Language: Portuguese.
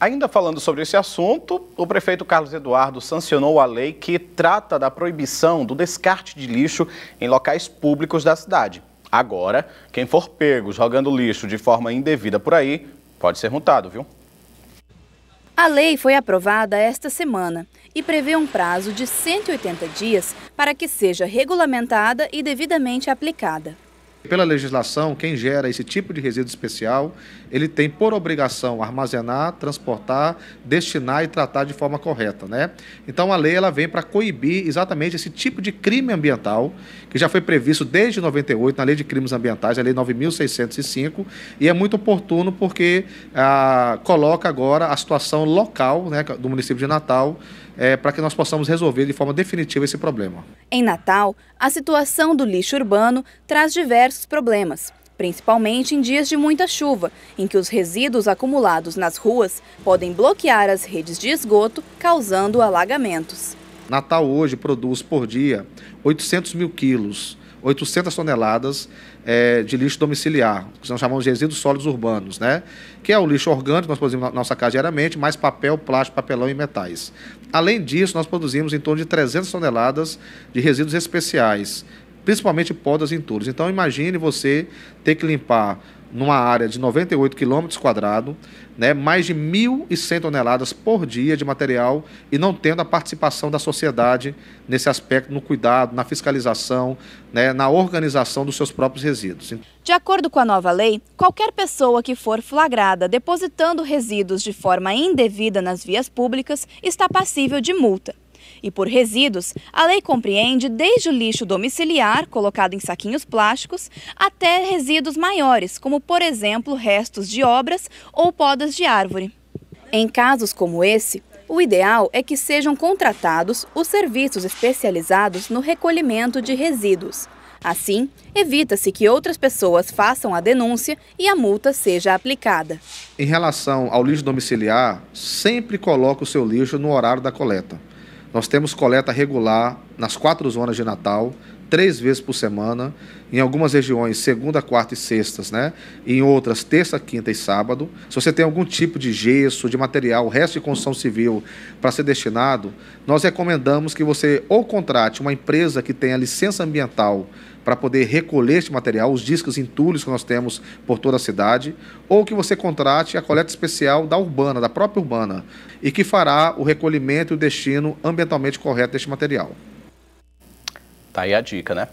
Ainda falando sobre esse assunto, o prefeito Carlos Eduardo sancionou a lei que trata da proibição do descarte de lixo em locais públicos da cidade. Agora, quem for pego jogando lixo de forma indevida por aí, pode ser multado, viu? A lei foi aprovada esta semana e prevê um prazo de 180 dias para que seja regulamentada e devidamente aplicada. Pela legislação, quem gera esse tipo de resíduo especial, ele tem por obrigação armazenar, transportar, destinar e tratar de forma correta, né? Então a lei ela vem para coibir exatamente esse tipo de crime ambiental, que já foi previsto desde 98 na Lei de Crimes Ambientais, a Lei 9605, e é muito oportuno porque ah, coloca agora a situação local, né, do município de Natal, é, para que nós possamos resolver de forma definitiva esse problema. Em Natal, a situação do lixo urbano traz diversos problemas, principalmente em dias de muita chuva, em que os resíduos acumulados nas ruas podem bloquear as redes de esgoto, causando alagamentos. Natal hoje produz por dia 800 mil quilos 800 toneladas é, de lixo domiciliar, que nós chamamos de resíduos sólidos urbanos, né? que é o lixo orgânico que nós produzimos na nossa casa diariamente, mais papel, plástico, papelão e metais. Além disso, nós produzimos em torno de 300 toneladas de resíduos especiais, principalmente podas e entulhos. Então, imagine você ter que limpar numa área de 98 quilômetros quadrados, né, mais de 1.100 toneladas por dia de material e não tendo a participação da sociedade nesse aspecto, no cuidado, na fiscalização, né, na organização dos seus próprios resíduos. De acordo com a nova lei, qualquer pessoa que for flagrada depositando resíduos de forma indevida nas vias públicas está passível de multa. E por resíduos, a lei compreende desde o lixo domiciliar, colocado em saquinhos plásticos, até resíduos maiores, como por exemplo restos de obras ou podas de árvore. Em casos como esse, o ideal é que sejam contratados os serviços especializados no recolhimento de resíduos. Assim, evita-se que outras pessoas façam a denúncia e a multa seja aplicada. Em relação ao lixo domiciliar, sempre coloque o seu lixo no horário da coleta. Nós temos coleta regular nas quatro zonas de Natal, três vezes por semana, em algumas regiões segunda, quarta e sextas, né? Em outras terça, quinta e sábado. Se você tem algum tipo de gesso, de material, resto de construção civil para ser destinado, nós recomendamos que você ou contrate uma empresa que tenha licença ambiental para poder recolher este material, os discos entulhos que nós temos por toda a cidade, ou que você contrate a coleta especial da urbana, da própria urbana, e que fará o recolhimento e o destino ambientalmente correto deste material. Tá aí a dica, né?